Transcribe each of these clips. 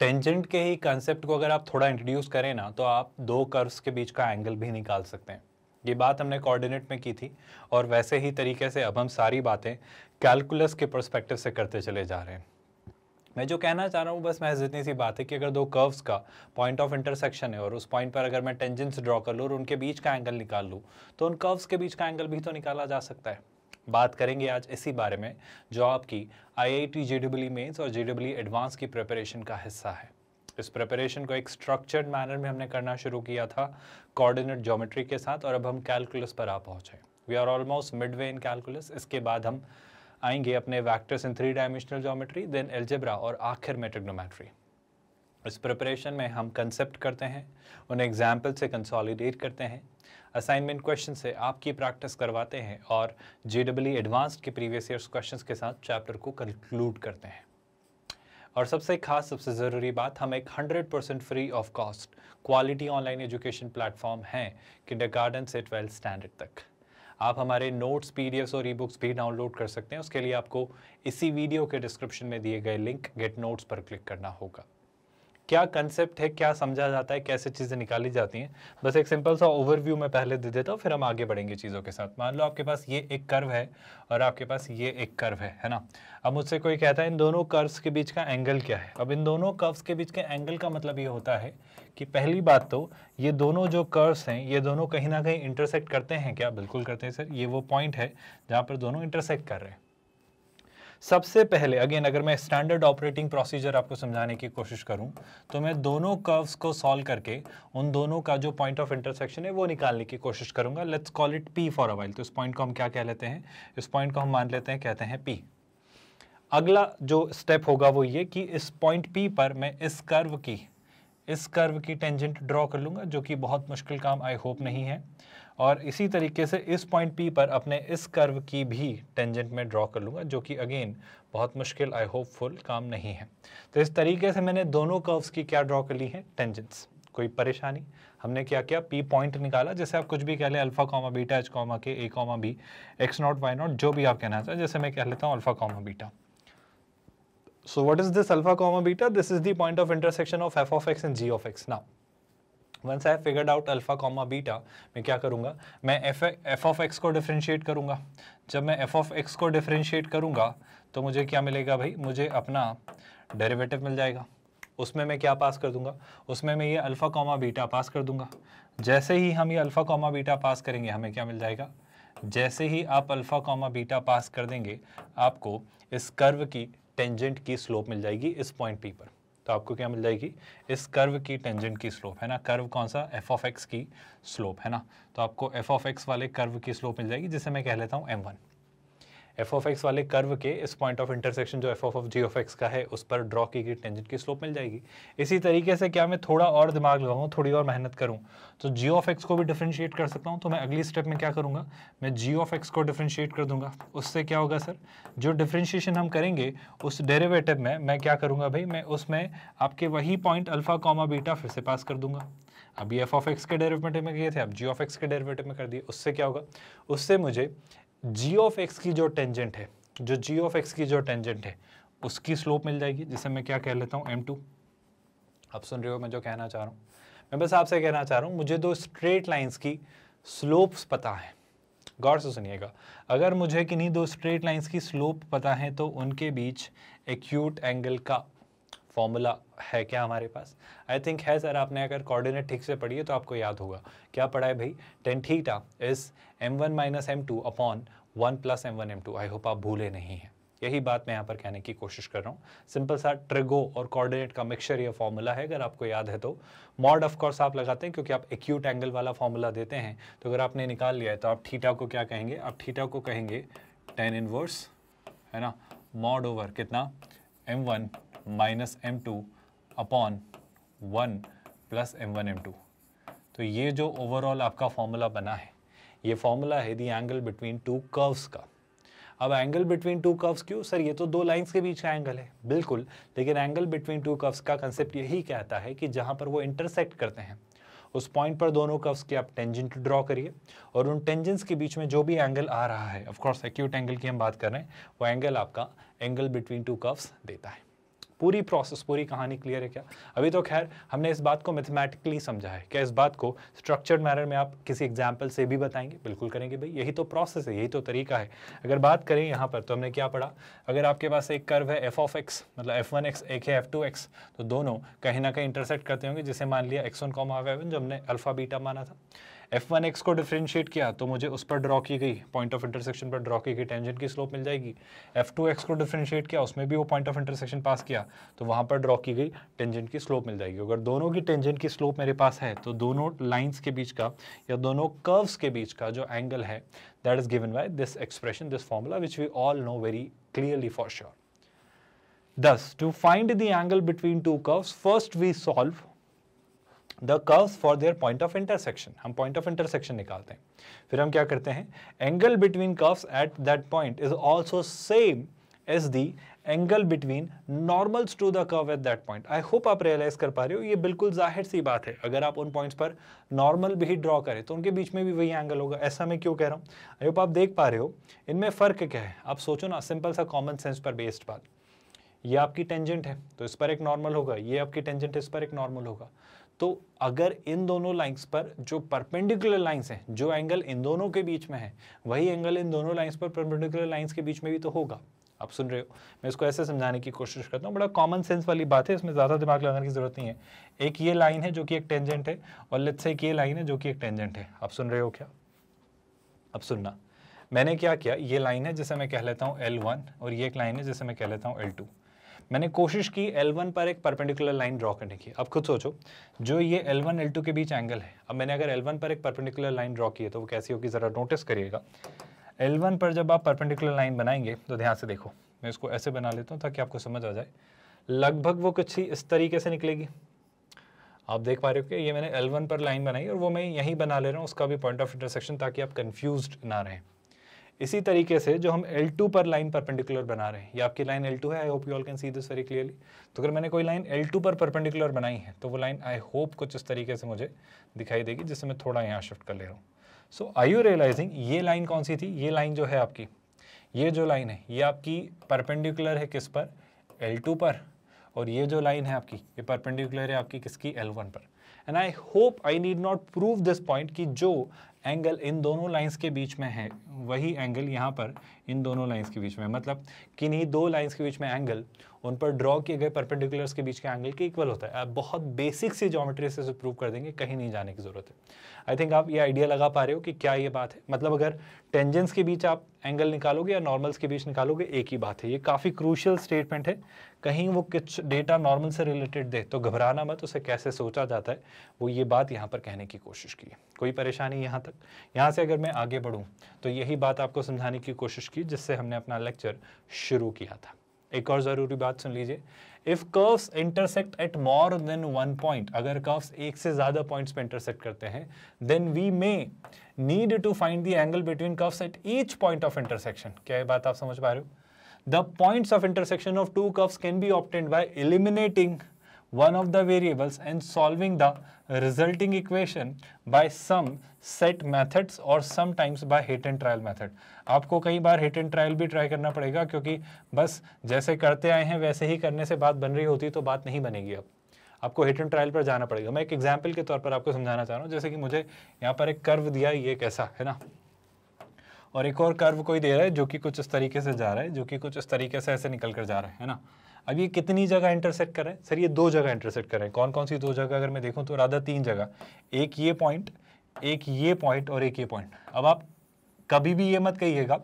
Tangent के ही concept को अगर आप थोड़ा इंट्रोड्यूस करें ना तो आप दो कर्व्स के बीच का एंगल भी निकाल सकते हैं ये बात हमने कोऑर्डिनेट में की थी और वैसे ही तरीके से अब हम सारी बातें कैलकुलस के परस्पेक्टिव से करते चले जा रहे हैं मैं जो कहना चाह रहा हूँ बस महज इतनी सी बात है कि अगर दो कर्व्स का पॉइंट ऑफ इंटरसेक्शन है और उस पॉइंट पर अगर मैं टेंजेंट्स ड्रॉ कर लूँ और उनके बीच का एंगल निकाल लूँ तो उन कर्व्स के बीच का एंगल भी तो निकाला जा सकता है बात करेंगे आज इसी बारे में जो आपकी I I T J W mains और जे डब्ल्यू एडवांस की प्रिपरेशन का हिस्सा है इस प्रिपरेशन को एक स्ट्रक्चर्ड मैनर में हमने करना शुरू किया था कोऑर्डिनेट ज्योमेट्री के साथ और अब हम कैलकुलस पर आ पहुँचे we are almost mid way in calculus इसके बाद हम आएंगे अपने vectors in three dimensional geometry then algebra और आखिर में ट्रिग्नोमेट्री इस प्रिपरेशन में हम कंसेप्ट करते हैं उन्हें एग्जाम्पल से कंसोलिडेट करते हैं असाइनमेंट क्वेश्चन से आपकी प्रैक्टिस करवाते हैं और जे डब्ल्यू एडवांस्ड के प्रीवियस ईयर क्वेश्चन के साथ चैप्टर को कंक्लूड करते हैं और सबसे खास सबसे ज़रूरी बात हम एक 100 percent free of cost quality online education platform हैं किंडर गार्डन से ट्वेल्थ स्टैंडर्ड तक आप हमारे नोट्स पी और ई बुक्स भी डाउनलोड कर सकते हैं उसके लिए आपको इसी वीडियो के डिस्क्रिप्शन में दिए गए लिंक गेट नोट्स पर क्लिक करना होगा क्या कंसेप्ट है क्या समझा जाता है कैसे चीज़ें निकाली जाती हैं बस एक सिंपल सा ओवरव्यू मैं पहले दे देता हूँ फिर हम आगे बढ़ेंगे चीज़ों के साथ मान लो आपके पास ये एक कर्व है और आपके पास ये एक कर्व है है ना अब मुझसे कोई कहता है इन दोनों कर्व्स के बीच का एंगल क्या है अब इन दोनों कर्व्स के बीच के एंगल का मतलब ये होता है कि पहली बात तो ये दोनों जो कर्व्स हैं ये दोनों कहीं ना कहीं इंटरसेक्ट करते हैं क्या बिल्कुल करते हैं सर ये वो पॉइंट है जहाँ पर दोनों इंटरसेक्ट कर रहे हैं सबसे पहले अगेन अगर मैं स्टैंडर्ड ऑपरेटिंग प्रोसीजर आपको समझाने की कोशिश करूं तो मैं दोनों कर्व्स को सॉल्व करके उन दोनों का जो पॉइंट ऑफ इंटरसेक्शन है वो निकालने की कोशिश करूंगा let's call it P for avail तो इस पॉइंट को हम क्या कह लेते हैं इस पॉइंट को हम मान लेते हैं कहते हैं पी अगला जो स्टेप होगा वो ये कि इस पॉइंट पी पर मैं इस कर्व की इस कर्व की टेंजेंट ड्रॉ कर लूंगा जो कि बहुत मुश्किल काम आई होप नहीं है और इसी तरीके से इस पॉइंट पी पर अपने इस कर्व की भी टेंजेंट में ड्रॉ कर लूँगा जो कि अगेन बहुत मुश्किल आई होप फुल काम नहीं है तो इस तरीके से मैंने दोनों कर्व्स की क्या ड्रॉ कर ली है टेंजेंट्स कोई परेशानी हमने क्या किया पी पॉइंट निकाला जैसे आप कुछ भी कह लें alpha comma beta h comma k a comma b x not y not जो भी आप कहना चाहें जैसे मैं कह लेता हूँ alpha comma beta so what is this alpha comma beta this is the point of intersection of f of x and g of x now once I figured out alpha comma beta मैं क्या करूँगा मैं f f of x को differentiate करूँगा जब मैं f of x को differentiate करूँगा तो मुझे क्या मिलेगा भाई मुझे अपना डेरिवेटिव मिल जाएगा उसमें मैं क्या पास कर दूंगा उसमें मैं ये अल्फ़ा कॉमा बीटा पास कर दूंगा जैसे ही हम ये अल्फ़ा कॉमा बीटा पास करेंगे हमें क्या मिल जाएगा जैसे ही आप अल्फ़ा कॉमा बीटा पास कर देंगे आपको इस कर्व की टेंजेंट की स्लोप मिल जाएगी इस पॉइंट पी पर तो आपको क्या मिल जाएगी इस कर्व की टेंजेंट की स्लोप है ना कर्व कौन सा एफ ऑफ एक्स की स्लोप है ना तो आपको एफ ऑफ एक्स वाले कर्व की स्लोप मिल जाएगी जिसे मैं कह लेता हूँ m one f of x वाले कर्व के इस पॉइंट ऑफ इंटरसेक्शन जो f of g of x का है उस पर ड्रॉ की गई टेंजेंट की स्लोप मिल जाएगी इसी तरीके से क्या मैं थोड़ा और दिमाग लगाऊँ थोड़ी और मेहनत करूँ तो जी ऑफ एक्स को भी डिफ्रेंशिएट कर सकता हूँ तो मैं अगली स्टेप में क्या करूँगा मैं जी ऑफ एक्स को डिफ्रेंशिएट कर दूंगा उससे क्या होगा सर जो डिफ्रेंशिएशन हम करेंगे उस डेरेवेटिव में मैं क्या करूँगा भाई मैं उसमें आपके वही पॉइंट अल्फा कॉमा बीटा फिर से पास कर दूंगा अभी एफ ऑफ एक्स के डेरेवेटिव में किए थे अब जी ऑफ एक्स के डेरेवेटिव में कर दिए उससे क्या होगा उससे मुझे जी ऑफ एक्स की जो टेंजेंट है जो जी ऑफ एक्स की जो टेंजेंट है उसकी स्लोप मिल जाएगी जिसे मैं क्या कह लेता हूँ एम टू आप सुन रहे हो मैं जो कहना चाह रहा हूँ मैं बस आपसे कहना चाह रहा हूँ मुझे दो स्ट्रेट लाइन्स की स्लोप्स पता है गौर से सुनिएगा अगर मुझे किन्हीं दो स्ट्रेट लाइन्स की स्लोप पता है तो उनके बीच एक्यूट एंगल का फॉर्मूला है क्या हमारे पास आई थिंक है सर आपने अगर कोऑर्डिनेट ठीक से पढ़िए तो आपको याद होगा क्या पढ़ा है भाई tan theta is m one minus m two upon one plus m one m two I hope आप भूले नहीं हैं यही बात मैं यहाँ पर कहने की कोशिश कर रहा हूँ सिंपल सा ट्रिगो और कोऑर्डिनेट का मिक्सचर यह फॉर्मूला है अगर आपको याद है तो मॉड ऑफ कोर्स आप लगाते हैं क्योंकि आप एक्यूट एंगल वाला फॉर्मूला देते हैं तो अगर आपने निकाल लिया है तो आप थीटा को क्या कहेंगे आप थीटा को कहेंगे टेन इनवर्स है ना मॉड ओवर कितना m one minus m two upon one plus m one m two तो ये जो ओवरऑल आपका फॉर्मूला बना है ये फॉर्मूला है the angle between two curves का अब एंगल बिटवीन टू कर्व्स क्यों सर ये तो दो लाइंस के बीच का एंगल है बिल्कुल लेकिन एंगल बिटवीन टू कर्व्स का कंसेप्ट यही कहता है कि जहाँ पर वो इंटरसेक्ट करते हैं उस पॉइंट पर दोनों कर्व्स के आप टेंजेंट ड्रॉ करिए और उन टेंजेंट्स के बीच में जो भी एंगल आ रहा है ऑफ कोर्स एक्यूट एंगल की हम बात कर रहे हैं वो एंगल आपका एंगल बिटवीन टू कर्व्स देता है पूरी प्रोसेस पूरी कहानी क्लियर है क्या अभी तो खैर हमने इस बात को मैथमेटिकली समझा है क्या इस बात को स्ट्रक्चर्ड मैनर में आप किसी एग्जाम्पल से भी बताएंगे बिल्कुल करेंगे भाई यही तो प्रोसेस है यही तो तरीका है अगर बात करें यहाँ पर तो हमने क्या पढ़ा अगर आपके पास एक कर्व है एफ ऑफ एक्स मतलब एफ वन एक्स एक है एफ टू एक्स तो दोनों कहीं ना कहीं इंटरसेक्ट करते होंगे जिसे मान लिया एक्स वन कॉमा एवन जो हमने अल्फ़ा बीटा माना था एफ वन एक्स को डिफ्रेंशिएट किया तो मुझे उस पर ड्रॉ की गई पॉइंट ऑफ इंटरसेक्शन पर ड्रॉ की गई टेंजेंट की स्लोप मिल जाएगी एफ टू एक्स को डिफ्रेंशिएट किया उसमें भी वो पॉइंट ऑफ इंटरसेक्शन पास किया तो वहाँ पर ड्रॉ की गई टेंजेंट की स्लोप मिल जाएगी अगर दोनों की टेंजेंट की स्लोप मेरे पास है तो दोनों लाइन्स के बीच का या दोनों कर्व्स के बीच का जो एंगल है that is given by this expression this formula which we all know very clearly for sure thus to find the angle between two curves first we solve the curves for their point of intersection हम point of intersection निकालते हैं फिर हम क्या करते हैं angle between curves at that point is also same as the angle between normals to the curve at that point I hope आप realize कर पा रहे हो ये बिल्कुल जाहिर सी बात है अगर आप उन पॉइंट्स पर नॉर्मल भी ड्रॉ करें तो उनके बीच में भी वही एंगल होगा ऐसा मैं क्यों कह रहा हूँ आई होप आप देख पा रहे हो इनमें फ़र्क क्या है आप सोचो ना सिंपल सा कॉमन सेंस पर बेस्ड बात ये आपकी टेंजेंट है तो इस पर एक नॉर्मल होगा ये आपकी टेंजेंट इस पर एक नॉर्मल होगा तो अगर इन दोनों लाइंस पर जो परपेंडिकुलर लाइंस हैं जो एंगल इन दोनों के बीच में है वही एंगल इन दोनों लाइंस पर परपेंडिकुलर लाइंस के बीच में भी तो होगा आप सुन रहे हो मैं इसको ऐसे समझाने की कोशिश करता हूँ बड़ा कॉमन सेंस वाली बात है इसमें ज़्यादा दिमाग लगाने की ज़रूरत नहीं है एक ये लाइन है जो कि एक टेंजेंट है और लेट्स से एक ये लाइन है जो कि एक टेंजेंट है आप सुन रहे हो क्या अब सुनना मैंने क्या किया ये लाइन है जिसे मैं कह लेता हूँ एल वन और ये एक लाइन है जिसे मैं कह लेता हूँ एल टू मैंने कोशिश की L1 पर एक परपेंडिकुलर लाइन ड्रॉ करने की अब खुद सोचो जो ये L1 L2 के बीच एंगल है अब मैंने अगर L1 पर एक परपेंडिकुलर लाइन ड्रॉ की है तो वो कैसी होगी ज़रा नोटिस करिएगा L1 पर जब आप परपेंडिकुलर लाइन बनाएंगे तो ध्यान से देखो मैं इसको ऐसे बना लेता हूँ ताकि आपको समझ आ जाए लगभग वो कुछ ही इस तरीके से निकलेगी आप देख पा रहे हो कि ये मैंने एल पर लाइन बनाई और वो मैं यहीं बना ले रहा हूँ उसका भी पॉइंट ऑफ इंटरसेक्शन ताकि आप कन्फ्यूज ना रहें इसी तरीके से जो हम L2 पर लाइन परपेंडिकुलर बना रहे हैं ये आपकी लाइन L2 है I hope you all can see this very clearly तो अगर मैंने कोई लाइन L2 पर परपेंडिकुलर बनाई है तो वो लाइन आई होप कुछ इस तरीके से मुझे दिखाई देगी जिससे मैं थोड़ा यहाँ शिफ्ट कर ले रहा हूँ सो आई यू रियलाइजिंग ये लाइन कौन सी थी ये लाइन जो है आपकी ये जो लाइन है ये आपकी परपेंडिकुलर है किस पर एल पर और ये जो लाइन है आपकी ये परपेंडिकुलर है आपकी किसकी एल पर and I hope I need not prove this point कि जो एंगल इन दोनों लाइंस के बीच में है वही एंगल यहाँ पर इन दोनों लाइंस के बीच में मतलब किन्हीं दो लाइंस के बीच में एंगल उन पर ड्रॉ किए गए परपेंडिकुलर्स के बीच के एंगल के इक्वल होता है आप बहुत बेसिक सी ज्योमेट्री से प्रूव कर देंगे कहीं नहीं जाने की ज़रूरत है आई थिंक आप ये आइडिया लगा पा रहे हो कि क्या ये बात है मतलब अगर टेंजेंस के बीच आप एंगल निकालोगे या नॉर्मल्स के बीच निकालोगे एक ही बात है ये काफ़ी क्रूशल स्टेटमेंट है कहीं वो कुछ डेटा नॉर्मल से रिलेटेड दे तो घबराना मत उसे कैसे सोचा जाता है वो ये बात यहाँ पर कहने की कोशिश की है कोई परेशानी यहाँ तक यहाँ से अगर मैं आगे बढ़ूँ तो यही बात आपको समझाने की कोशिश की जिससे हमने अपना लेक्चर शुरू किया था एक और ज़रूरी बात सुन लीजिए if curves intersect at more than one point अगर कर्व्स एक से ज़्यादा पॉइंट्स पे इंटरसेक्ट करते हैं then we may need to find the angle between curves at each point of intersection क्या ये बात आप समझ पा रहे हो the points of intersection of two curves can be obtained by eliminating one of the variables and solving the resulting equation by some set methods or sometimes by hit and trial method. आपको कई बार hit and trial भी try करना पड़ेगा क्योंकि बस जैसे करते आए हैं वैसे ही करने से बात बन रही होती तो बात नहीं बनेगी अब आपको हिट एंड ट्रायल पर जाना पड़ेगा मैं एक एग्जाम्पल के तौर पर आपको समझाना चाह रहा हूँ जैसे कि मुझे यहाँ पर एक कर्व दिया ये कैसा है ना और एक और कर्व कोई दे रहा है जो कि कुछ इस तरीके से जा रहा है जो कि कुछ इस तरीके से ऐसे निकल कर जा रहा है ना अब ये कितनी जगह इंटरसेक्ट कर रहे हैं सर ये दो जगह इंटरसेक्ट कर रहे हैं कौन कौन सी दो जगह अगर मैं देखूँ तो राधा तीन जगह एक ये पॉइंट एक ये पॉइंट और एक ये पॉइंट अब आप कभी भी ये मत कहिएगा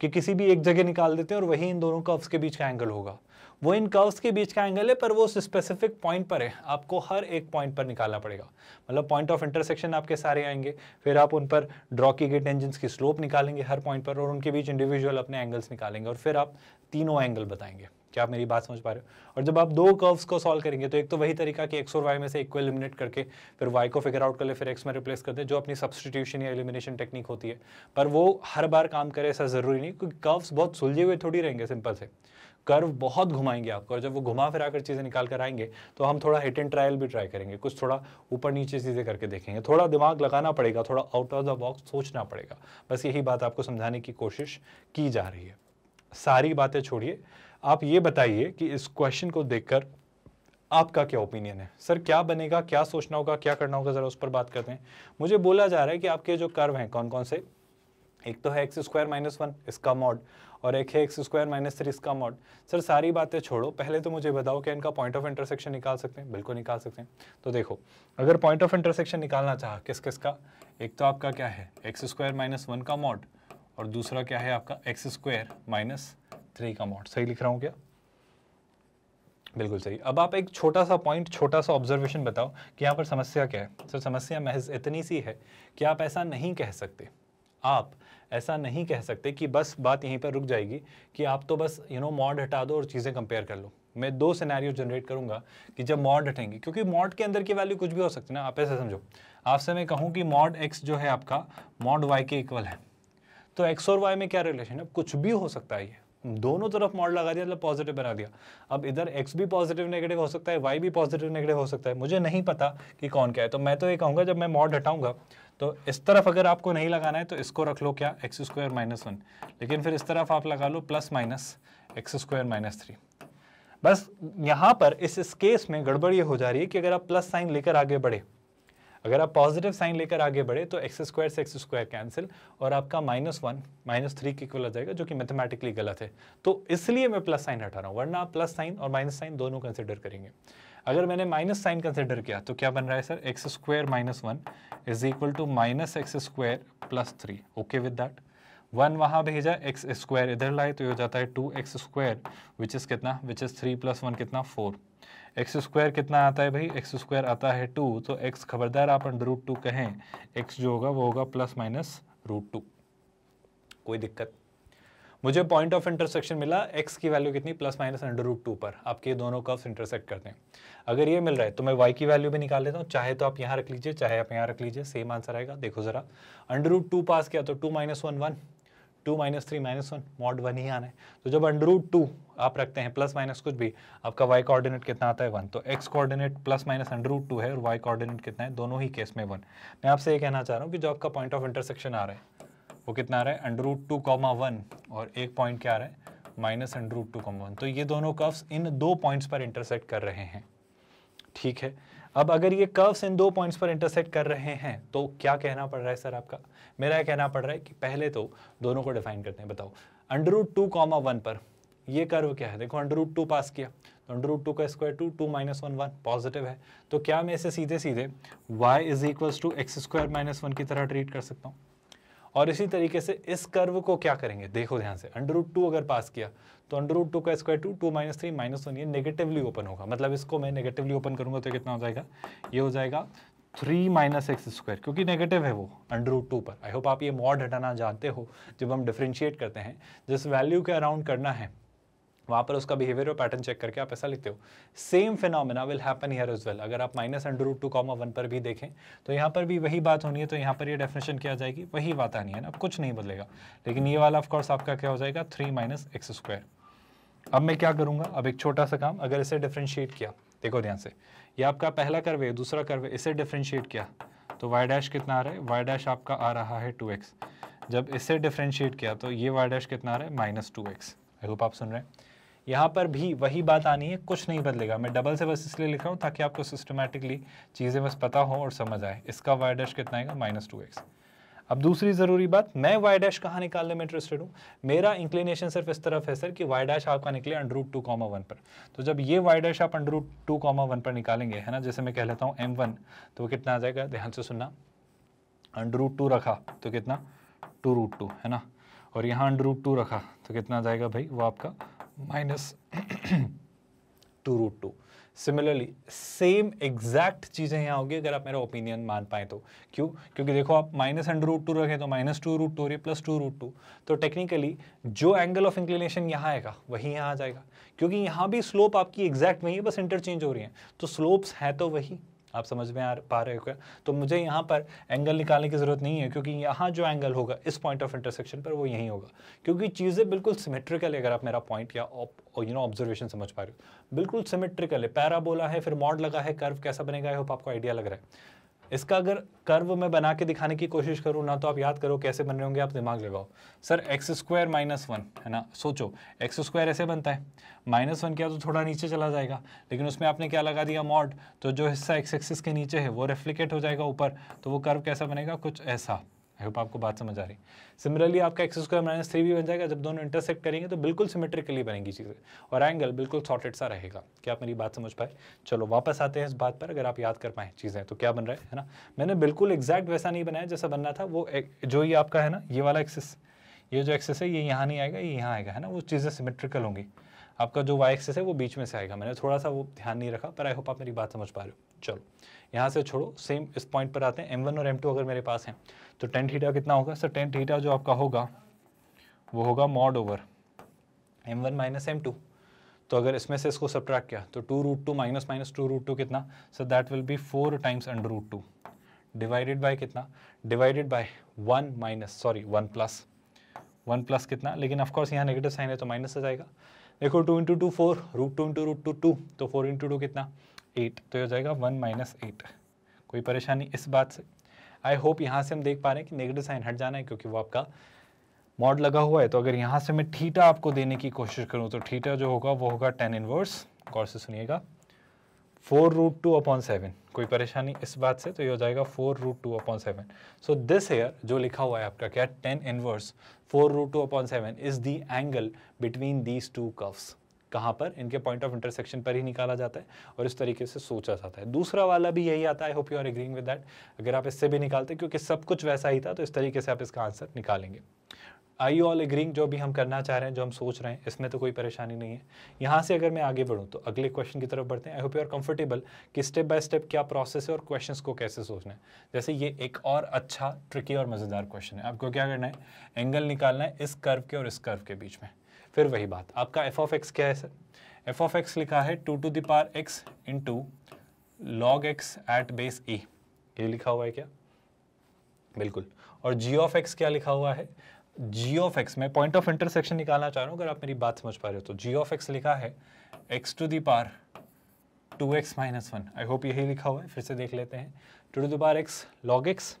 कि किसी भी एक जगह निकाल देते हैं और वही इन दोनों कर्व्स के बीच का एंगल होगा वो इन कर्व्स के बीच का एंगल है पर वो स्पेसिफिक पॉइंट पर है आपको हर एक पॉइंट पर निकालना पड़ेगा मतलब पॉइंट ऑफ इंटरसेक्शन आपके सारे आएंगे फिर आप उन पर ड्रॉ की गई टेंजेंस की स्लोप निकालेंगे हर पॉइंट पर और उनके बीच इंडिविजुअल अपने एंगल्स निकालेंगे और फिर आप तीनों एंगल बताएंगे क्या आप मेरी बात समझ पा रहे हो और जब आप दो कर्व्स को सॉल्व करेंगे तो एक तो वही तरीका कि एक्स और वाई में से एक को एलिमिनेट करके फिर वाई को फिगर आउट कर ले फिर एक्स में रिप्लेस कर दे जो अपनी सब्सटीट्यूशन या एलिमिनेशन टेक्निक होती है पर वो हर बार काम करे ऐसा ज़रूरी नहीं क्योंकि कर्व्स बहुत सुलझे हुए थोड़ी रहेंगे सिंपल से कर्व बहुत घुमाएंगे आपको और जब वो घुमा फिरा कर चीज़ें निकाल कर आएंगे तो हम थोड़ा हिट एंड ट्रायल भी ट्राई करेंगे कुछ थोड़ा ऊपर नीचे चीज़ें करके देखेंगे थोड़ा दिमाग लगाना पड़ेगा थोड़ा आउट ऑफ द बॉक्स सोचना पड़ेगा बस यही बात आपको समझाने की कोशिश की जा रही है सारी बातें छोड़िए आप ये बताइए कि इस क्वेश्चन को देखकर आपका क्या ओपिनियन है सर क्या बनेगा क्या सोचना होगा क्या करना होगा ज़रा उस पर बात करते हैं मुझे बोला जा रहा है कि आपके जो कर्व हैं कौन कौन से एक तो है एक्स स्क्वायर माइनस वन इसका मॉड और एक है एक्स स्क्वायर माइनस थ्री इसका मॉड सर सारी बातें छोड़ो पहले तो मुझे बताओ क्या इनका पॉइंट ऑफ इंटरसेक्शन निकाल सकते हैं बिल्कुल निकाल सकते हैं तो देखो अगर पॉइंट ऑफ इंटरसेक्शन निकालना चाह किस किस का एक तो आपका क्या है एक्स स्क्वायर माइनस वन का मॉड और दूसरा क्या है आपका एक्स स्क्वायर माइनस थ्री का मॉड सही लिख रहा हूँ क्या बिल्कुल सही अब आप एक छोटा सा पॉइंट छोटा सा ऑब्जर्वेशन बताओ कि यहाँ पर समस्या क्या है सर समस्या महज इतनी सी है कि आप ऐसा नहीं कह सकते आप ऐसा नहीं कह सकते कि बस बात यहीं पर रुक जाएगी कि आप तो बस यू नो मॉड हटा दो और चीज़ें कंपेयर कर लो मैं दो सिनेरियो जनरेट करूंगा कि जब मॉड हटेंगे क्योंकि मॉड के अंदर की वैल्यू कुछ भी हो सकती है ना आप ऐसे समझो आपसे मैं कहूँ कि मॉड एक्स जो है आपका मॉड वाई के इक्वल है तो एक्स और वाई में क्या रिलेशन है कुछ भी हो सकता है ये दोनों तरफ मॉड लगा दिया मतलब पॉजिटिव बना दिया अब इधर एक्स भी पॉजिटिव नेगेटिव हो सकता है वाई भी पॉजिटिव नेगेटिव हो सकता है मुझे नहीं पता कि कौन क्या है तो मैं तो ये कहूँगा जब मैं मॉड हटाऊंगा तो इस तरफ अगर आपको नहीं लगाना है तो इसको रख लो क्या एक्स स्क्वायर माइनस वन लेकिन फिर इस तरफ आप लगा लो plus minus x square minus three बस यहाँ पर इस केस में गड़बड़ ये हो जा रही है कि अगर आप प्लस साइन लेकर आगे बढ़े अगर आप पॉजिटिव साइन लेकर आगे बढ़े तो एक्स स्क्वायर से एक्स स्क्वायर कैंसिल और आपका माइनस वन माइनस थ्री के इक्वल आ जाएगा जो कि मैथमेटिकली गलत है तो इसलिए मैं प्लस साइन हटा रहा हूँ वरना आप प्लस साइन और माइनस साइन दोनों कंसिडर करेंगे अगर मैंने माइनस साइन कंसिडर किया तो क्या बन रहा है sir x square minus one is equal to minus x square plus three okay with that one वहाँ भेजा एक्स स्क्वायर इधर लाए तो ये हो जाता है two x square which is कितना which is three plus one कितना फोर एक्स स्क्वायर कितना आता है भाई एक्स स्क्वायर आता है टू तो एक्स खबरदार आप अंडर रूट टू कहें एक्स जो होगा वो होगा प्लस माइनस रूट टू कोई दिक्कत मुझे पॉइंट ऑफ इंटरसेक्शन मिला एक्स की वैल्यू कितनी plus minus under root two पर आपके ये दोनों कर्व्स इंटरसेक्ट करते हैं अगर ये मिल रहा है तो मैं वाई की वैल्यू भी निकाल लेता हूँ चाहे तो आप यहाँ रख लीजिए चाहे आप यहाँ रख लीजिए सेम आंसर आएगा देखो ज़रा अंडर रूट टू पास किया तो two minus one one two minus three minus one mod one ही आना है तो जब अंडर रूट टू आप रखते हैं प्लस माइनस कुछ भी आपका वाई कोऑर्डिनेट कितना आता है वन तो x coordinate plus minus under root two है और वाई कोऑर्डिनेट कितना है दोनों ही केस में वन मैं आपसे ये कहना चाह रहा हूँ कि जो आपका पॉइंट ऑफ इंटरसेक्शन आ रहा है वो कितना आ रहा है under root two comma one और एक पॉइंट क्या आ रहा है minus under root two comma one तो ये दोनों कर्व्स इन दो पॉइंट्स पर इंटरसेक्ट कर रहे हैं ठीक है अब अगर ये कर्व्स इन दो पॉइंट्स पर इंटरसेक्ट कर रहे हैं तो क्या कहना पड़ रहा है सर आपका मेरा यह कहना पड़ रहा है कि पहले तो दोनों को डिफाइन करते हैं बताओ under root two comma one पर ये कर्व क्या है देखो अंडर रूट टू पास किया तो अंडर रूट टू का square two two minus one one positive है तो क्या मैं इसे सीधे सीधे y is equals to x square minus one की तरह ट्रीट कर सकता हूँ और इसी तरीके से इस कर्व को क्या करेंगे देखो ध्यान से अंडर रूट टू अगर पास किया तो अंडर रूट टू का square two two minus three minus one ये नेगेटिवली ओपन होगा मतलब इसको मैं नेगेटिवली ओपन करूंगा तो कितना हो जाएगा ये हो जाएगा थ्री माइनस एक्स स्क्वायर क्योंकि नेगेटिव है वो अंडर रूट टू पर आई होप आप ये मॉड हटाना जानते हो जब हम डिफ्रेंशिएट करते हैं जिस वैल्यू के अराउंड करना है वहाँ पर उसका बिहेवियर और पैटर्न चेक करके आप ऐसा लिखते हो same phenomena will happen here as well अगर आप minus under root two comma one पर भी देखें तो यहाँ पर भी वही बात होनी है तो यहाँ पर ये डेफिनेशन किया जाएगी वही बात आनी है ना कुछ नहीं बदलेगा लेकिन ये वाला ऑफकोर्स आपका क्या हो जाएगा थ्री माइनस एक्स स्क्वायर अब मैं क्या करूँगा अब एक छोटा सा काम अगर इसे डिफ्रेंशिएट किया देखो ध्यान से ये आपका पहला करवे दूसरा करवे इसे डिफ्रेंशिएट किया तो वाई डैश कितना आ रहा है वाई डैश आपका आ रहा है टू एक्स जब इसे डिफ्रेंशिएट किया तो ये वाई डैश कितना आ रहा है minus two x I hope आप सुन रहे हैं यहाँ पर भी वही बात आनी है कुछ नहीं बदलेगा मैं डबल से बस इसलिए लिख रहा हूँ ताकि आपको सिस्टमेटिकली चीज़ें बस पता हो और समझ आए इसका वाई डैश कितना आएगा माइनस टू एक्स अब दूसरी ज़रूरी बात मैं वाई डैश कहाँ निकालने में इंटरेस्टेड हूँ मेरा इंक्लिनेशन सिर्फ इस तरफ है सर कि वाई डैश आपका निकले अंडरूट टू कॉमा वन पर तो जब ये वाई डैश आप अंडरूट टू कॉमा वन पर निकालेंगे है ना जैसे मैं कह लेता हूँ एम वन तो वो कितना आ जाएगा ध्यान से सुनना अंडरूट टू रखा तो कितना टू रूट टू है ना और यहाँ अंडरूट टू रखा तो कितना आ जाएगा भाई वो आपका minus two root two similarly same exact चीज़ें यहाँ होगी अगर आप मेरा ओपिनियन मान पाए तो क्यों क्योंकि देखो आप माइनस अंडर रूट टू रखें तो माइनस टू रूट टू हो रही है प्लस टू रूट टू तो टेक्निकली जो एंगल ऑफ इंक्लिनेशन यहाँ आएगा वही यहाँ आ जाएगा क्योंकि यहाँ भी स्लोप आपकी एग्जैक्ट वही है बस इंटरचेंज हो रही है तो स्लोप्स हैं तो वही आप समझ में आ पा रहे हो क्या तो मुझे यहाँ पर एंगल निकालने की ज़रूरत नहीं है क्योंकि यहाँ जो एंगल होगा इस पॉइंट ऑफ इंटरसेक्शन पर वो यहीं होगा क्योंकि चीज़ें बिल्कुल सिमेट्रिकल है अगर आप मेरा पॉइंट या यू नो ऑब्जर्वेशन समझ पा रहे हो बिल्कुल सिमेट्रिकल है पैराबोला है फिर मॉड लगा है कर्व कैसा बनेगा आई होप आपको आइडिया लग रहा है इसका अगर कर्व मैं बना के दिखाने की कोशिश करूँ ना तो आप याद करो कैसे बन रहे होंगे आप दिमाग लगाओ sir x square minus one है ना सोचो एक्स स्क्वायर ऐसे बनता है माइनस वन क्या तो थोड़ा नीचे चला जाएगा लेकिन उसमें आपने क्या लगा दिया मॉड तो जो हिस्सा एक्स एक्सिस के नीचे है वो रेफ्लिकेट हो जाएगा ऊपर तो वो कर्व कैसा बनेगा कुछ ऐसा आई होप आपको बात समझ आ रही है सिमिलरली आपका एक्स स्क्वायर माइनस थ्री भी बन जाएगा जब दोनों इंटरसेक्ट करेंगे तो बिल्कुल सिमेट्रिकली बनेगी चीज़ें और एंगल बिल्कुल सॉर्टेड सा रहेगा क्या आप मेरी बात समझ पाए चलो वापस आते हैं इस बात पर अगर आप याद कर पाएँ चीज़ें तो क्या बन रहा है है ना मैंने बिल्कुल एग्जैक्ट वैसा नहीं बनाया जैसा बनना था वो जो ये आपका है ना ये वाला एक्सेस ये जो एक्सेस है ये यहाँ नहीं आएगा ये यहाँ आएगा है ना वो चीज़ें सिमेट्रिकल होंगी आपका जो वाई एक्सेस है वो बीच में से आएगा मैंने थोड़ा सा वो ध्यान नहीं रखा पर आई होप आप मेरी बात समझ पा रहे हो चलो यहाँ से छोड़ो सेम इस पॉइंट पर आते हैं एम वन और एम टू अगर मेरे पास हैं तो टेंट हीटा कितना होगा सर टेंट हीटा जो आपका होगा वो होगा mod over m one minus m two तो अगर इसमें से इसको सब्ट्रैक्ट किया तो two root two minus minus two root two कितना sir that will be four times under root two divided by कितना divided by one minus sorry one plus one plus कितना लेकिन ऑफकोर्स यहाँ नेगेटिव साइन है तो minus से जाएगा देखो two into two four root two into root two two तो फोर इंटू टू कितना एट तो यह हो जाएगा वन माइनस एट कोई परेशानी इस बात से आई होप यहाँ से हम देख पा रहे हैं कि नेगेटिव साइन हट जाना है क्योंकि वो आपका मॉड लगा हुआ है तो अगर यहाँ से मैं ठीटा आपको देने की कोशिश करूँ तो ठीटा जो होगा वो होगा टेन इनवर्स गौर से सुनिएगा four root two upon seven कोई परेशानी इस बात से तो ये हो जाएगा four root two upon seven so this here जो लिखा हुआ है आपका क्या tan inverse four root two upon seven is the angle between these two curves कहाँ पर इनके पॉइंट ऑफ इंटरसेक्शन पर ही निकाला जाता है और इस तरीके से सोचा जाता है दूसरा वाला भी यही आता है hope you are agreeing with that अगर आप इससे भी निकालते क्योंकि सब कुछ वैसा ही था तो इस तरीके से आप इसका आंसर निकालेंगे आई ऑल एग्रींग जो भी हम करना चाह रहे हैं जो हम सोच रहे हैं इसमें तो कोई परेशानी नहीं है यहाँ से अगर मैं आगे बढ़ूँ तो अगले क्वेश्चन की तरफ बढ़ते हैं I hope you are comfortable कि स्टेप बाय स्टेप क्या प्रोसेस है और क्वेश्चंस को कैसे सोचना है जैसे ये एक और अच्छा ट्रिकी और मज़ेदार क्वेश्चन है आपको क्या करना है एंगल निकालना है इस कर्व के और इस कर्व के बीच में फिर वही बात आपका एफ ऑफ एक्स क्या है सर एफ ऑफ एक्स लिखा है टू टू दार x into log x at base e ये लिखा हुआ है क्या बिल्कुल और जी ऑफ एक्स क्या लिखा हुआ है जी ऑफ एक्स मैं पॉइंट ऑफ इंटरसेक्शन निकालना चाह रहा हूँ अगर आप मेरी बात समझ पा रहे हो तो जी ऑफ एक्स लिखा है x to the power two x minus one I hope यही लिखा हुआ है फिर से देख लेते हैं टू टू दार एक्स लॉग एक्स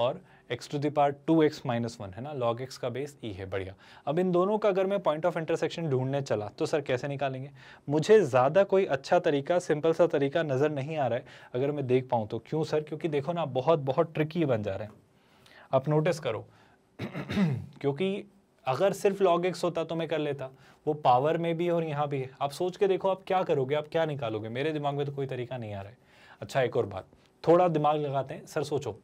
और x to the power two x minus one है ना लॉग एक्स का बेस ई e है बढ़िया अब इन दोनों का अगर मैं पॉइंट ऑफ इंटरसेक्शन ढूंढने चला तो सर कैसे निकालेंगे मुझे ज़्यादा कोई अच्छा तरीका सिंपल सा तरीका नज़र नहीं आ रहा है अगर मैं देख पाऊँ तो क्यों सर क्योंकि देखो ना बहुत बहुत ट्रिकी बन जा रहे हैं आप नोटिस करो क्योंकि अगर सिर्फ लॉग एक्स होता तो मैं कर लेता वो पावर में भी और यहाँ भी है आप सोच के देखो आप क्या करोगे आप क्या निकालोगे मेरे दिमाग में तो कोई तरीका नहीं आ रहा है अच्छा एक और बात थोड़ा दिमाग लगाते हैं सर सोचो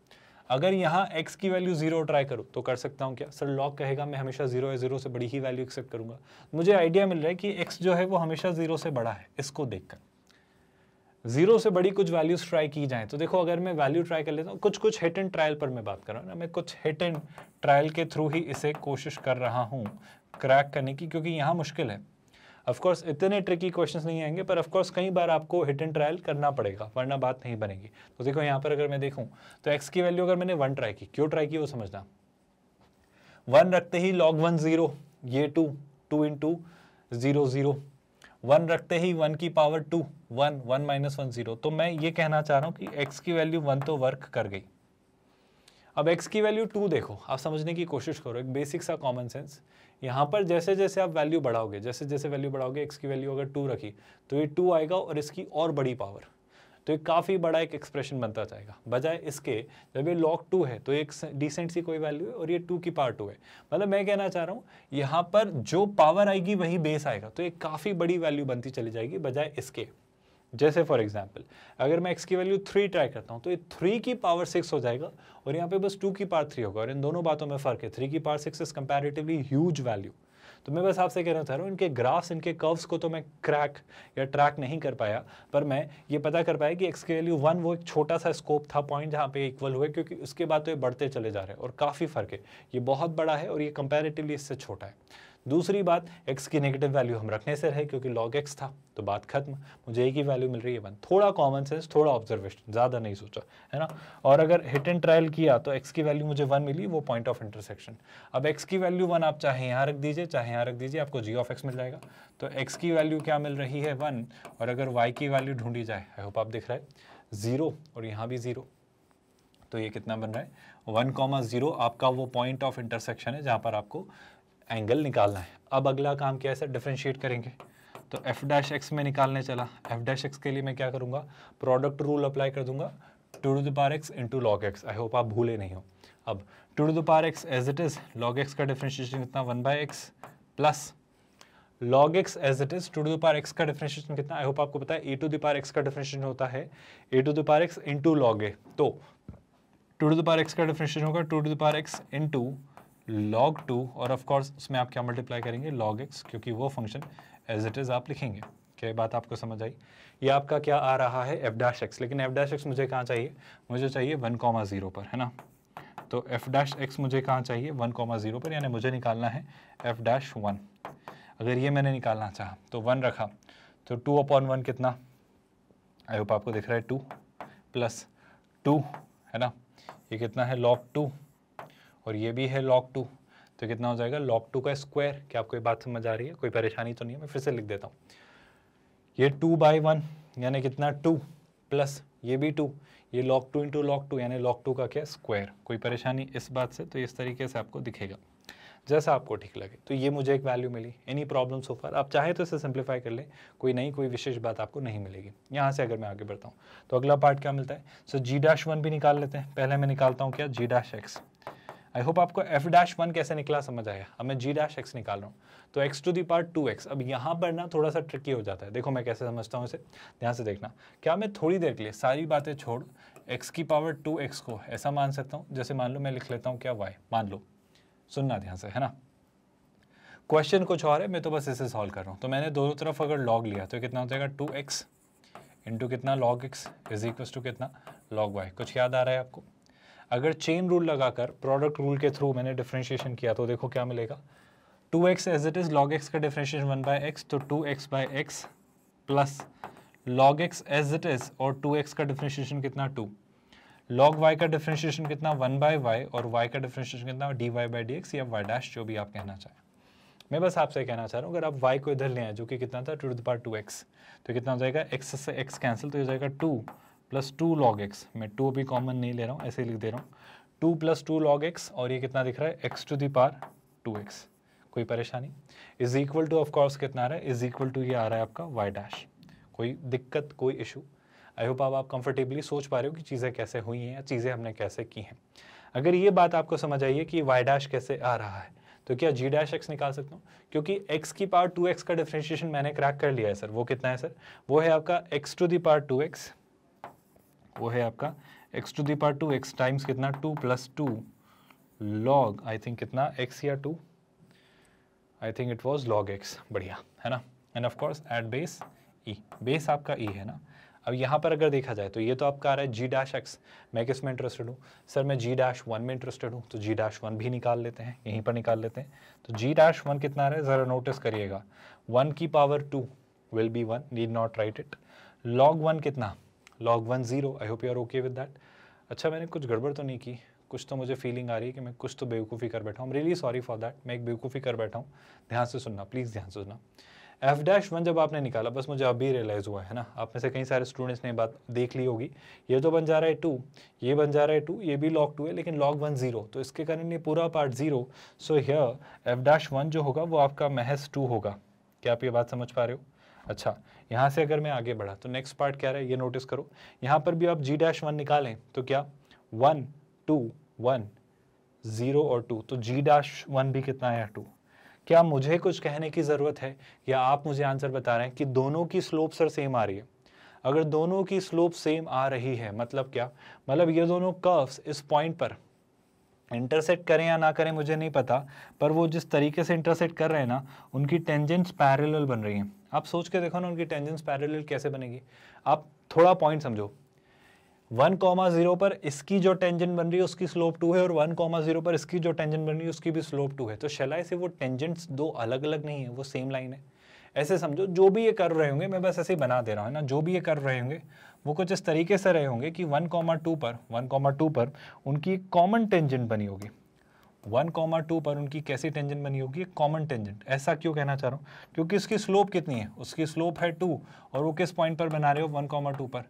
अगर यहाँ x की वैल्यू जीरो ट्राई करूँ तो कर सकता हूँ क्या सर लॉग कहेगा मैं हमेशा जीरो या जीरो से बड़ी ही वैल्यू एक्सेप्ट करूँगा मुझे आइडिया मिल रहा है कि x जो है वो हमेशा जीरो से बड़ा है इसको देखकर जीरो से बड़ी कुछ वैल्यूज ट्राई की जाए तो देखो अगर मैं वैल्यू ट्राई कर लेता हूँ कुछ कुछ हिट एंड ट्रायल पर मैं बात कर रहा हूँ ना मैं कुछ हिट एंड ट्रायल के थ्रू ही इसे कोशिश कर रहा हूँ क्रैक करने की क्योंकि यहाँ मुश्किल है ऑफकोर्स इतने ट्रिकी क्वेश्चंस नहीं आएंगे पर ऑफकोर्स कई बार आपको हिट एंड ट्रायल करना पड़ेगा वरना बात नहीं बनेगी तो देखो यहाँ पर अगर मैं देखूँ तो एक्स की वैल्यू अगर मैंने वन ट्राई की क्यों ट्राई की वो समझना वन रखते ही लॉग वन ज़ीरो ये two two into zero zero one रखते ही वन की power two one one minus one zero तो मैं ये कहना चाह रहा हूँ कि एक्स की वैल्यू वन तो वर्क कर गई अब एक्स की वैल्यू टू देखो आप समझने की कोशिश करो एक बेसिक सा कॉमन सेंस यहाँ पर जैसे जैसे आप वैल्यू बढ़ाओगे जैसे जैसे वैल्यू बढ़ाओगे एक्स की वैल्यू अगर टू रखी तो ये टू आएगा और इसकी और बड़ी पावर तो ये काफ़ी बड़ा एक एक्सप्रेशन बनता जाएगा बजाय इसके जब ये लॉक टू है तो एक डिसेंट सी कोई वैल्यू है और ये टू की पार्ट टू है मतलब मैं कहना चाह रहा हूँ यहाँ पर जो पावर आएगी वही बेस आएगा तो एक काफ़ी बड़ी वैल्यू बनती चली जाएगी बजाय इसके जैसे फॉर एग्जाम्पल अगर मैं एक्स की वैल्यू थ्री ट्राई करता हूँ तो ये थ्री की पावर सिक्स हो जाएगा और यहाँ पे बस टू की पावर थ्री होगा और इन दोनों बातों में फ़र्क है थ्री की power six is comparatively huge value तो मैं बस आपसे कह रहा था इनके ग्राफ्स इनके कर्व्स को तो मैं क्रैक या ट्रैक नहीं कर पाया पर मैं ये पता कर पाया कि एक्स के वैल्यू वन वो एक छोटा सा स्कोप था पॉइंट जहाँ पे इक्वल हुए क्योंकि उसके बाद तो ये बढ़ते चले जा रहे हैं और काफ़ी फ़र्क है ये बहुत बड़ा है और ये कंपेरेटिवली इससे छोटा है दूसरी बात x की नेगेटिव वैल्यू हम रखने से रहे क्योंकि log x था तो बात खत्म मुझे एक ही वैल्यू मिल रही है वन थोड़ा कॉमन सेंस थोड़ा ऑब्जर्वेशन ज़्यादा नहीं सोचा है ना और अगर हिट एंड ट्रायल किया तो एक्स की वैल्यू मुझे वन मिली वो पॉइंट ऑफ इंटरसेक्शन अब एक्स की वैल्यू वन आप चाहे यहाँ रख दीजिए चाहे यहाँ रख दीजिए आपको जी ऑफ एक्स मिल जाएगा तो एक्स की वैल्यू क्या मिल रही है वन और अगर वाई की वैल्यू ढूंढी जाए आई होप आप दिख रहा है ज़ीरो और यहाँ भी ज़ीरो तो ये कितना बन रहा है वन कॉमा ज़ीरो आपका वो पॉइंट ऑफ इंटरसेक्शन है जहाँ पर आपको एंगल निकालना है अब अगला काम क्या है सर डिफ्रेंशिएट करेंगे तो एफ डैश एक्स में निकालने चला एफ डैश एक्स के लिए मैं क्या करूँगा प्रोडक्ट रूल अप्लाई कर दूंगा two to the power x into log x I hope आप भूले नहीं हो अब two to the power x as it is log x का डिफ्रेंशिएशन कितना one by x plus log x as it is two to the power x का differentiation कितना I hope आपको पता है a to the power x का differentiation होता है a to the power x into log ए तो two to the power x का डिफ्रेंशिएशन होगा two to the power x into log two और ऑफ कोर्स उसमें आप क्या मल्टीप्लाई करेंगे लॉग एक्स क्योंकि वो फंक्शन एज इट इज़ आप लिखेंगे क्या बात आपको समझ आई ये आपका क्या आ रहा है एफ डैश एक्स लेकिन एफ डैश एक्स मुझे कहाँ चाहिए मुझे चाहिए वन कॉमा ज़ीरो पर है ना तो एफ डैश एक्स मुझे कहाँ चाहिए वन कॉमा ज़ीरो पर यानी मुझे निकालना है एफ डैश वन अगर ये मैंने निकालना चाहा तो वन रखा तो टू अपॉन वन कितना आई होप आपको दिख रहा है टू प्लस टू है ना ये कितना है लॉग टू और ये भी है log टू तो कितना हो जाएगा log टू का स्क्वायर क्या आपको ये बात समझ आ रही है कोई परेशानी तो नहीं है मैं फिर से लिख देता हूँ ये टू बाई वन यानी कितना टू प्लस ये भी टू ये log two into log two यानी लॉक टू का क्या स्क्वायर कोई परेशानी इस बात से तो इस तरीके से आपको दिखेगा जैसा आपको ठीक लगे तो ये मुझे एक वैल्यू मिली एनी प्रॉब्लम सो फार आप चाहे तो इसे सिंप्लीफाई कर ले कोई नई कोई विशेष बात आपको नहीं मिलेगी यहाँ से अगर मैं आगे बढ़ता हूँ तो अगला पार्ट क्या मिलता है सो जी डैश वन भी निकाल लेते हैं पहले मैं निकालता हूँ क्या g dash x I hope आपको एफ डैश वन कैसे निकला समझ आया अब मैं जी डैश एक्स निकाल रहा हूँ तो x to the power two x अब यहाँ पर ना थोड़ा सा ट्रिकी हो जाता है देखो मैं कैसे समझता हूँ इसे ध्यान से देखना क्या मैं थोड़ी देर के लिए सारी बातें छोड़ एक्स की पावर टू एक्स को ऐसा मान सकता हूँ जैसे मान लो मैं लिख लेता हूँ क्या वाई मान लो सुनना ध्यान से है ना क्वेश्चन कुछ और है मैं तो बस इसे सॉल्व कर रहा हूँ तो मैंने दोनों तरफ अगर लॉग लिया तो कितना हो जाएगा टू एक्स इंटू कितना log x is equals two कितना लॉग वाई कुछ याद आ रहा है आपको अगर चेन रूल लगाकर प्रोडक्ट रूल के थ्रू मैंने डिफ्रेंशिएशन किया तो देखो क्या मिलेगा two x as it is log x का डिफ्रेंशिएशन वन बाई एक्स तो two x by x plus log x as it is और टू एक्स का डिफ्रेंशिएशन कितना टू लॉग वाई का डिफ्रेंशिएशन कितना वन बाई वाई और y का differentiation कितना d y by d x या वाई डैश जो भी आप कहना चाहें मैं बस आपसे कहना चाह रहा हूँ अगर आप वाई को इधर ले आए जो कि कितना था टू द टू एक्स तो कितना हो जाएगा एक्स से एक्स कैंसिल तो हो जाएगा two plus two log x मैं टू भी कॉमन नहीं ले रहा हूँ ऐसे ही लिख दे रहा हूँ two plus two log x और ये कितना दिख रहा है एक्स टू दार टू एक्स कोई परेशानी इज इक्वल टू ऑफकोर्स कितना आ रहा है इज इक्वल टू ये आ रहा है आपका वाई डैश कोई दिक्कत कोई इशू आई होप आप कंफर्टेबली सोच पा रहे हो कि चीज़ें कैसे हुई हैं या चीज़ें हमने कैसे की हैं अगर ये बात आपको समझ आई है कि वाई डैश कैसे आ रहा है तो क्या जी डैश एक्स निकाल सकता हूँ क्योंकि एक्स की पावर एक्स का डिफ्रेंशिएशन मैंने क्रैक कर लिया है सर वो कितना है सर वो है आपका x to the two x वो है आपका x to power two x times कितना two plus two log I think कितना एक्स या two I think it was log x बढ़िया है ना and of course at base e base आपका ई e है ना अब यहाँ पर अगर देखा जाए तो ये तो आपका आ रहा है जी डैश एक्स मैं किस में इंटरेस्टेड हूँ सर मैं जी डैश वन में इंटरेस्टेड हूँ तो जी डैश वन भी निकाल लेते हैं यहीं पर निकाल लेते हैं तो जी डैश वन कितना आ रहा है ज़रा नोटिस करिएगा वन की power two will be one need not write it log one कितना log one zero I hope you are okay with that अच्छा मैंने कुछ गड़बड़ तो नहीं की कुछ तो मुझे फीलिंग आ रही है कि मैं कुछ तो बेवकूफ़ी कर बैठा हूँ रियली सॉरी फॉर दैट मैं एक बेवकूफ़ी कर बैठा हूँ ध्यान से सुनना प्लीज़ ध्यान से सुनना एफ डैश वन जब आपने निकाला बस मुझे अभी रियलाइज़ हुआ है ना आप में से कई सारे स्टूडेंट्स ने बात देख ली होगी ये तो बन जा रहा है टू ये बन जा रहा है टू ये भी लॉक टू है लेकिन लॉक वन ज़ीरो तो इसके कारण ये पूरा पार्ट ज़ीरो सो यह एफ डैश वन जो होगा वो आपका महज टू होगा क्या आप ये बात समझ पा रहे हो अच्छा यहाँ से अगर मैं आगे बढ़ा तो नेक्स्ट पार्ट क्या रहा है ये नोटिस करो यहाँ पर भी आप जी डैश वन निकालें तो क्या वन टू वन ज़ीरो और टू तो जी डैश वन भी कितना आया टू क्या मुझे कुछ कहने की ज़रूरत है या आप मुझे आंसर बता रहे हैं कि दोनों की स्लोप सर सेम आ रही है अगर दोनों की स्लोप सेम आ रही है मतलब क्या मतलब ये दोनों कर्व्स इस पॉइंट पर इंटरसेट करें या ना करें मुझे नहीं पता पर वो जिस तरीके से इंटरसेट कर रहे हैं ना उनकी टेंजेंट्स पैरेलल बन रही हैं आप सोच के देखो ना उनकी टेंजेंस पैरेलल कैसे बनेगी आप थोड़ा पॉइंट समझो वन कॉमा जीरो पर इसकी जो टेंजेंट बन रही है उसकी स्लोप टू है और वन कॉमा जीरो पर इसकी जो टेंजेंट बन रही है उसकी भी स्लोप टू है तो शलाई से वो टेंजेंट्स दो अलग अलग नहीं है वो सेम लाइन है ऐसे समझो जो भी ये कर रहे होंगे मैं बस ऐसे ही बना दे रहा हूँ ना जो भी ये कर रहे होंगे वो कुछ इस तरीके से रहे होंगे कि वन कॉमा टू पर वन कॉमा टू पर उनकी कॉमन टेंजेंट बनी होगी वन कॉमा टू पर उनकी कैसी टेंजेंट बनी होगी कॉमन टेंजेंट ऐसा क्यों कहना चाह रहा हूँ क्योंकि उसकी स्लोप कितनी है उसकी स्लोप है टू और वो किस पॉइंट पर बना रहे हो वन कॉमा टू पर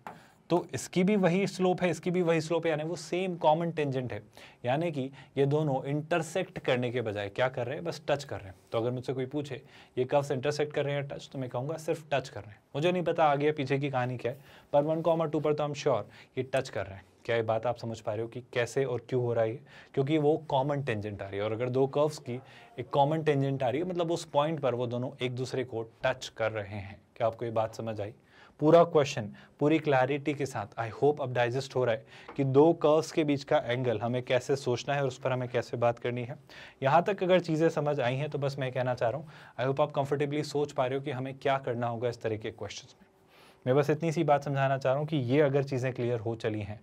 तो इसकी भी वही स्लोप है इसकी भी वही स्लोप है यानी वो सेम कॉमन टेंजेंट है यानी कि ये दोनों इंटरसेक्ट करने के बजाय क्या कर रहे हैं बस टच कर रहे हैं तो अगर मुझसे कोई पूछे ये कब से इंटरसेक्ट कर रहे हैं टच तो मैं कहूँगा सिर्फ टच कर रहे हैं मुझे नहीं पता आगे पीछे की कहानी क्या है पर वन कॉमा टू पर तो हम श्योर ये टच कर रहे हैं क्या ये बात आप समझ पा रहे हो कि कैसे और क्यों हो रहा है क्योंकि वो कॉमन टेंजेंट आ रही है और अगर दो कर्व्स की एक कॉमन टेंजेंट आ रही है मतलब उस पॉइंट पर वो दोनों एक दूसरे को टच कर रहे हैं क्या आपको ये बात समझ आई पूरा क्वेश्चन पूरी क्लैरिटी के साथ आई होप अब डाइजेस्ट हो रहा है कि दो कर्व्स के बीच का एंगल हमें कैसे सोचना है और उस पर हमें कैसे बात करनी है यहाँ तक अगर चीज़ें समझ आई हैं तो बस मैं कहना चाह रहा हूँ आई होप आप कंफर्टेबली सोच पा रहे हो कि हमें क्या करना होगा इस तरह के क्वेश्चन में मैं बस इतनी सी बात समझाना चाह रहा हूँ कि ये अगर चीज़ें क्लियर हो चली हैं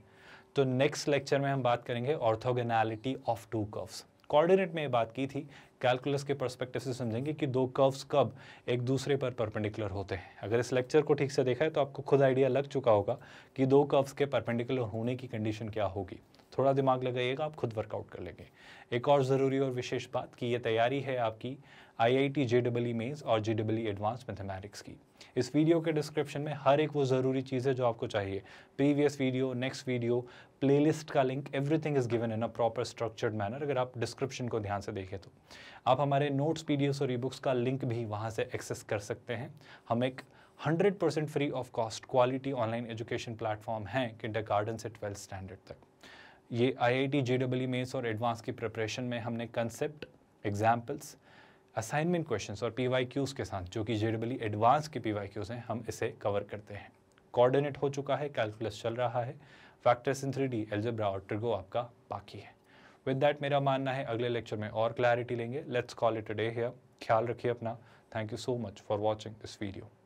तो नेक्स्ट लेक्चर में हम बात करेंगे orthogonality of two curves coordinate में ये बात की थी कैलकुलस के परस्पेक्टिव से समझेंगे कि दो कर्व्स कब एक दूसरे पर परपेंडिकुलर होते हैं अगर इस लेक्चर को ठीक से देखा है तो आपको खुद आइडिया लग चुका होगा कि दो कर्व्स के परपेंडिकुलर होने की कंडीशन क्या होगी थोड़ा दिमाग लगाइएगा आप खुद वर्कआउट कर लेंगे एक और ज़रूरी और विशेष बात कि ये तैयारी है आपकी I I T J double e mains और J double e advance mathematics की इस वीडियो के डिस्क्रिप्शन में हर एक वो ज़रूरी चीज़ है जो आपको चाहिए previous video next video playlist का link everything is given in a proper structured manner अगर आप डिस्क्रिप्शन को ध्यान से देखें तो आप हमारे नोट्स पी और ई बुक्स का लिंक भी वहाँ से एक्सेस कर सकते हैं हम एक 100% free of cost quality online education platform हैं किंडर गार्डन से ट्वेल्थ स्टैंडर्ड तक ये I I T J W mains और एडवांस की प्रिपरेशन में हमने कंसेप्ट एग्जाम्पल्स असाइनमेंट क्वेश्चंस और पी वाई क्यूज़ के साथ जो कि जे डब्ल्यू एडवांस के पी वाई क्यूज़ हैं हम इसे कवर करते हैं कोऑर्डिनेट हो चुका है कैलकुलस चल रहा है factors in three D algebra और ट्रिगो आपका बाकी है विद डैट मेरा मानना है अगले लेक्चर में और क्लैरिटी लेंगे let's call it a day here ख्याल रखिए अपना thank you so much for watching this video